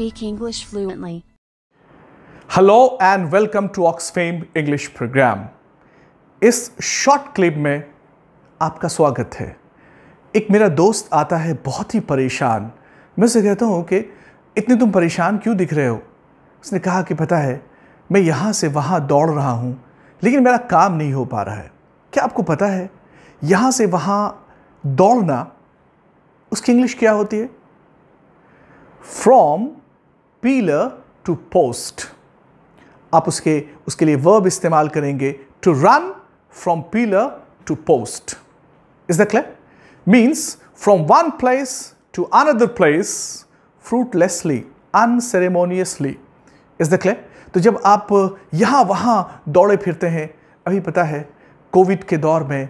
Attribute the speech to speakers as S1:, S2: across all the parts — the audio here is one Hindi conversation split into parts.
S1: speak English fluently. Hello and welcome to Oxfam English programme इस शॉर्ट क्लिप में आपका स्वागत है एक मेरा दोस्त आता है बहुत ही परेशान मैं उसे कहता हूँ कि इतने तुम परेशान क्यों दिख रहे हो उसने कहा कि पता है मैं यहाँ से वहाँ दौड़ रहा हूँ लेकिन मेरा काम नहीं हो पा रहा है क्या आपको पता है यहाँ से वहाँ दौड़ना उसकी इंग्लिश क्या होती है फ्रॉम पीलर टू पोस्ट आप उसके उसके लिए वर्ब इस्तेमाल करेंगे to run from pillar to post is the clear means from one place to another place fruitlessly unceremoniously is the clear तो जब आप यहाँ वहाँ दौड़े फिरते हैं अभी पता है कोविड के दौर में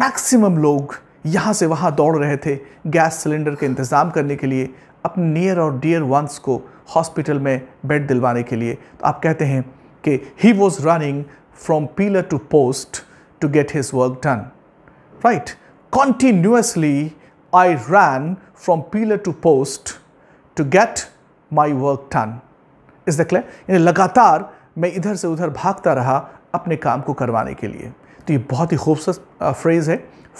S1: मैक्सिमम लोग यहाँ से वहाँ दौड़ रहे थे गैस सिलेंडर के इंतज़ाम करने के लिए अपने नियर और डियर वंस को हॉस्पिटल में बेड दिलवाने के लिए तो आप कहते हैं कि he was running from pillar to post to get his work done right continuously I ran from pillar to post to get my work done इस देख लें लगातार मैं इधर से उधर भागता रहा अपने काम को करवाने के लिए तो ये बहुत ही खूबसूरत फ्रेज़ है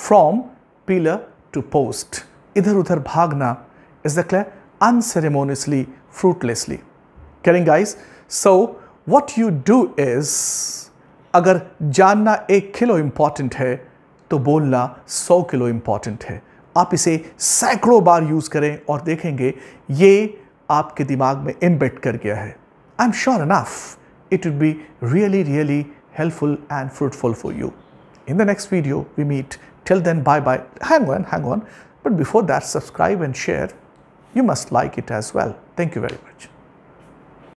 S1: फ्रॉम पीलर टू पोस्ट इधर उधर भागना is declared unceremoniously, fruitlessly. Getting guys? So what you do is, अगर जानना एक किलो इम्पॉर्टेंट है तो बोलना सौ किलो इम्पॉर्टेंट है आप इसे सैकड़ों बार यूज़ करें और देखेंगे ये आपके दिमाग में इम्बेट कर गया है I am sure enough it would be really really helpful and fruitful for you in the next video we meet till then bye bye hang on hang on but before that subscribe and share you must like it as well. Thank you very much.